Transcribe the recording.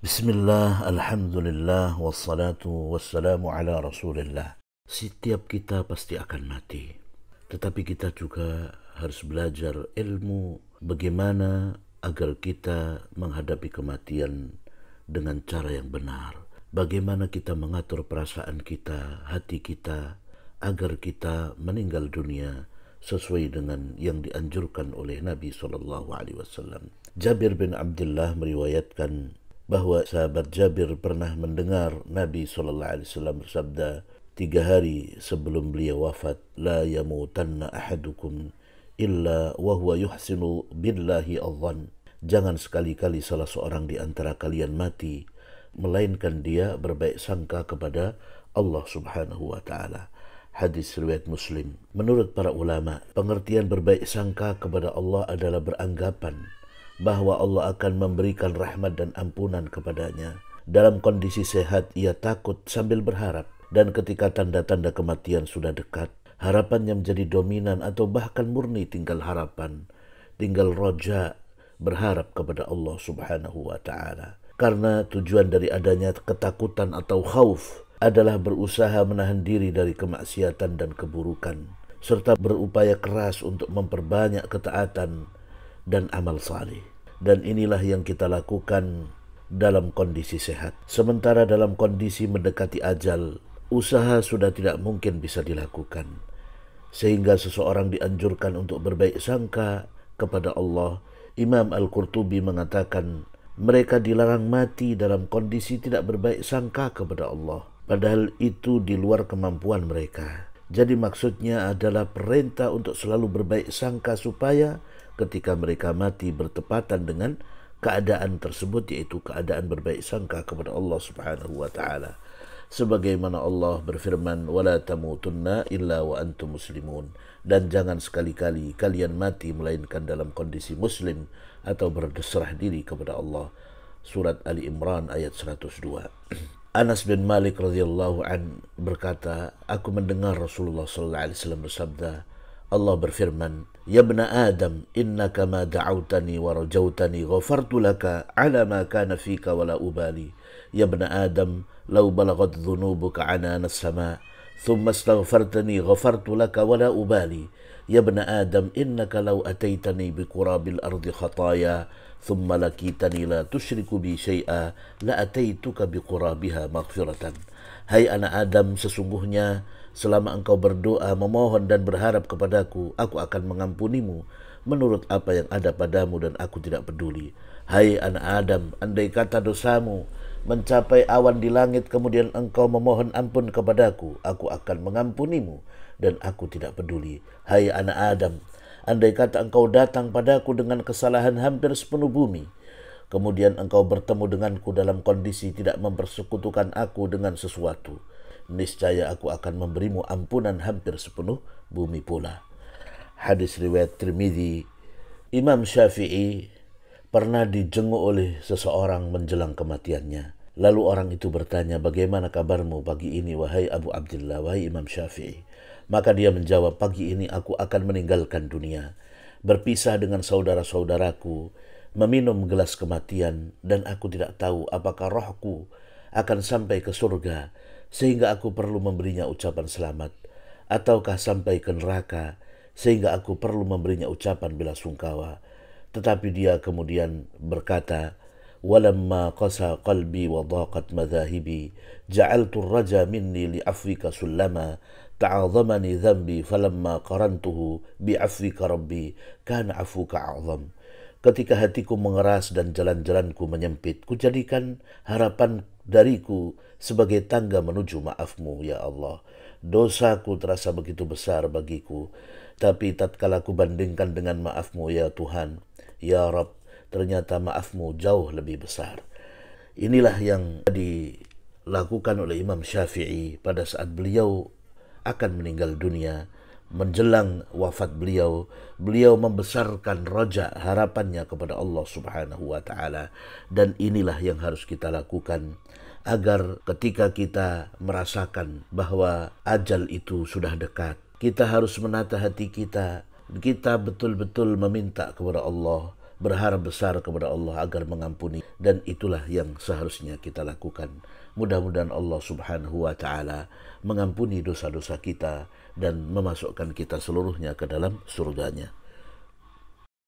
Bismillah, Alhamdulillah, wassalatu wassalamu ala rasulillah. Setiap kita pasti akan mati. Tetapi kita juga harus belajar ilmu bagaimana agar kita menghadapi kematian dengan cara yang benar. Bagaimana kita mengatur perasaan kita, hati kita, agar kita meninggal dunia sesuai dengan yang dianjurkan oleh Nabi Shallallahu Alaihi Wasallam. Jabir bin Abdullah meriwayatkan bahwa sahabat Jabir pernah mendengar Nabi Shallallahu Alaihi Wasallam bersabda tiga hari sebelum beliau wafat la yamutanna ahadukum illa wahwa yuhsinu billahi adhan jangan sekali-kali salah seorang di antara kalian mati melainkan dia berbaik sangka kepada Allah Subhanahu wa taala hadis riwayat Muslim menurut para ulama pengertian berbaik sangka kepada Allah adalah beranggapan bahwa Allah akan memberikan rahmat dan ampunan kepadanya. Dalam kondisi sehat, ia takut sambil berharap, dan ketika tanda-tanda kematian sudah dekat, harapannya menjadi dominan atau bahkan murni tinggal harapan, tinggal roja berharap kepada Allah Subhanahu wa Ta'ala. Karena tujuan dari adanya ketakutan atau khauf adalah berusaha menahan diri dari kemaksiatan dan keburukan, serta berupaya keras untuk memperbanyak ketaatan dan amal salih. Dan inilah yang kita lakukan dalam kondisi sehat. Sementara dalam kondisi mendekati ajal, usaha sudah tidak mungkin bisa dilakukan. Sehingga seseorang dianjurkan untuk berbaik sangka kepada Allah. Imam Al-Qurtubi mengatakan, mereka dilarang mati dalam kondisi tidak berbaik sangka kepada Allah. Padahal itu di luar kemampuan mereka. Jadi maksudnya adalah perintah untuk selalu berbaik sangka supaya ketika mereka mati bertepatan dengan keadaan tersebut yaitu keadaan berbaik sangka kepada Allah Subhanahu wa taala. Sebagaimana Allah berfirman, "Wala tamutunna illa wa antum muslimun." Dan jangan sekali-kali kalian mati melainkan dalam kondisi muslim atau berserah diri kepada Allah. Surat Ali Imran ayat 102. Anas bin Malik radhiyallahu an berkata, aku mendengar Rasulullah sallallahu alaihi wasallam bersabda, Allah berfirman, يا ابن آدم إنك ما دعوتني ورجوتني غفرت لك على ما كان فيك ولا أبالي يا ابن آدم لو بلغت ذنوبك عنان السماء ثم استغفرتني غفرت لك ولا أبالي يا ابن آدم إنك لو أتيتني بقراب الأرض خطايا ثم لكيتني لا تشرك بي شيئا لأتيتك بقرابها مغفرة هاي أنا آدم sesungguhnya selama engkau berdoa, memohon dan berharap kepadaku, aku akan mengampunimu menurut apa yang ada padamu dan aku tidak peduli. Hai anak Adam, andai kata dosamu mencapai awan di langit kemudian engkau memohon ampun kepadaku, aku akan mengampunimu dan aku tidak peduli. Hai anak Adam, andai kata engkau datang padaku dengan kesalahan hampir sepenuh bumi, kemudian engkau bertemu denganku dalam kondisi tidak mempersekutukan aku dengan sesuatu, niscaya aku akan memberimu ampunan hampir sepenuh bumi pula hadis riwayat Tirmidzi, Imam Syafi'i pernah dijenguk oleh seseorang menjelang kematiannya. Lalu orang itu bertanya, bagaimana kabarmu pagi ini, wahai Abu Abdullah, wahai Imam Syafi'i? Maka dia menjawab, pagi ini aku akan meninggalkan dunia, berpisah dengan saudara-saudaraku, meminum gelas kematian, dan aku tidak tahu apakah rohku akan sampai ke surga, sehingga aku perlu memberinya ucapan selamat, ataukah sampai ke neraka, sehingga aku perlu memberinya ucapan bila sungkawa. Tetapi dia kemudian berkata, Walamma qasa qalbi wa dhaqat madhahibi, raja minni li'afwika sulama, ta'azamani dhambi falamma qarantuhu bi'afwika rabbi, kan afuka a'zam.'" Ketika hatiku mengeras dan jalan-jalanku menyempit, kujadikan harapan dariku sebagai tangga menuju maafmu, ya Allah. Dosaku terasa begitu besar bagiku, tapi tatkala ku bandingkan dengan maafmu, ya Tuhan, ya Rob, ternyata maafmu jauh lebih besar. Inilah yang dilakukan oleh Imam Syafi'i pada saat beliau akan meninggal dunia menjelang wafat beliau, beliau membesarkan roja harapannya kepada Allah Subhanahu wa taala dan inilah yang harus kita lakukan agar ketika kita merasakan bahwa ajal itu sudah dekat, kita harus menata hati kita, kita betul-betul meminta kepada Allah berharap besar kepada Allah agar mengampuni dan itulah yang seharusnya kita lakukan. Mudah-mudahan Allah Subhanahu wa taala mengampuni dosa-dosa kita dan memasukkan kita seluruhnya ke dalam surganya.